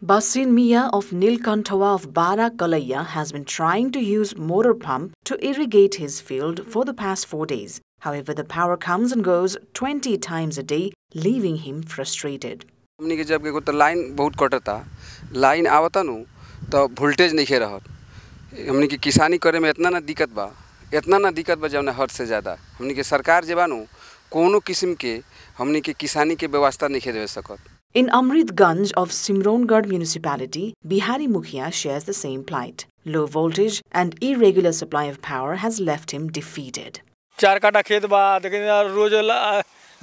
Basin Mia of Nilkanthawa of Bara Kalaya has been trying to use motor pump to irrigate his field for the past four days. However, the power comes and goes 20 times a day, leaving him frustrated. हमने के जब को तो line बहुत कटता line आवता नु तो voltage नहीं रहत हमने के किसानी करे में इतना ना दिक्कत बा इतना ना दिक्कत बा जवन हद से ज़्यादा हमने के सरकार जबानू कोनो किस्म के हमने के किसानी के व्यवस्था नहीं दे सकत In Amritganj of Simrongarh municipality, Bihari Mukhiya shares the same plight. Low voltage and irregular supply of power has left him defeated. चार काटा खेत बा लेकिन रोज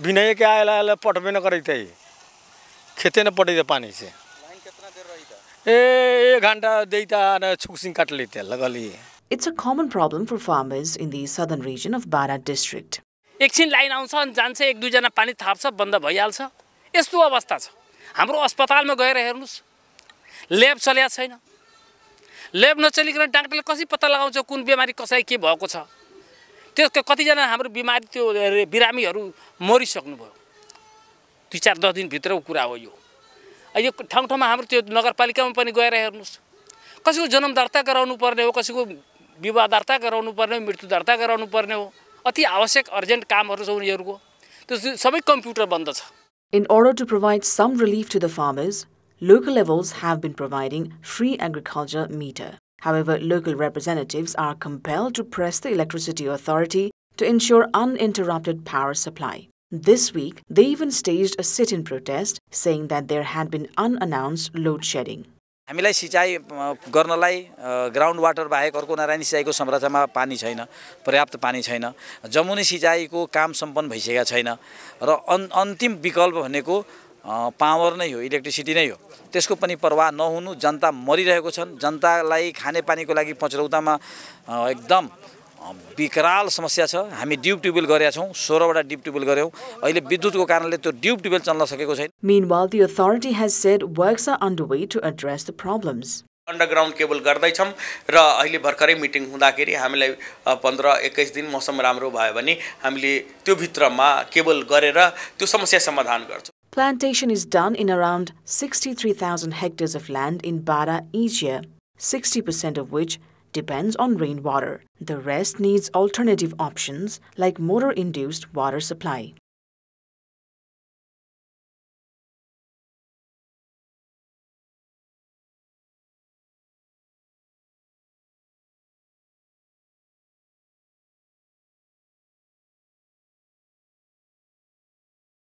बिनय के आयल पटबे न करैत है खेते न पटैत पानी से लाइन कितना देर रही ghanta deita घंटा देता न छुकसिन काट It's a common problem for farmers in the southern region of Bara district. एकछिन लाइन आउँछ अनि जान्छ एक दुईजना पानी थाप्छ बन्द भइहाल्छ यस्तो अवस्था छ हाम्रो अस्पतालमा गएर हेर्नुहोस् ल्याब चल्या छैन ल्याब नचलिकन डाक्टरले कसरी पत्ता लगाउँछ कुन बिमारी कसलाई के भएको छ त्यसको कतिजना हाम्रो बिमारी त्यो बिरामीहरू मरिसक्नुभयो दुई चार दस दिनभित्रको कुरा हो यो यो ठाउँ ठाउँमा हाम्रो त्यो नगरपालिकामा पनि गएर हेर्नुहोस् कसैको जन्म दर्ता गराउनु पर्ने हो कसैको विवाह दर्ता गराउनु पर्ने हो मृत्यु दर्ता गराउनु पर्ने हो अति आवश्यक अर्जेन्ट कामहरू छ उनीहरूको त्यो सबै कम्प्युटर बन्द छ In order to provide some relief to the farmers, local levels have been providing free agriculture meter. However, local representatives are compelled to press the electricity authority to ensure uninterrupted power supply. This week, they even staged a sit-in protest, saying that there had been unannounced load shedding. हामीलाई सिँचाइ गर्नलाई ground water बाहेक अर्को नारायण सिँचाइको संरचनामा पानी छैन पर्याप्त पानी छैन जमुनी सिँचाइको काम सम्पन्न भइसकेका छैन र अन् अन्तिम विकल्प भनेको पावर नै हो इलेक्ट्रिसिटी नै हो त्यसको पनि प्रवाह नहुनु जनता मरिरहेको छन् जनतालाई खानेपानीको लागि पचरौतामा एकदम विकराल समस्या छ हामी ड्युब ट्युबवेल गरेका छौँ सोह्रवटा ड्युब ट्युबवेल गऱ्यौँ अहिले विद्युतको कारणले त्यो ड्युब ट्युबवेल चल्न सकेको छैन Meanwhile, the authority has said works are underway to address the problems. Underground cable गर्दैछौँ र अहिले भर्खरै मिटिङ हुँदाखेरि हामीलाई पन्ध्र एक्काइस दिन मौसम राम्रो भयो भने हामीले त्यो भित्रमा केबल गरेर त्यो समस्या समाधान गर्छौँ Plantation is done in around 63,000 hectares of land in Bara each year, 60% of which depends on rainwater. The rest needs alternative options like motor-induced water supply.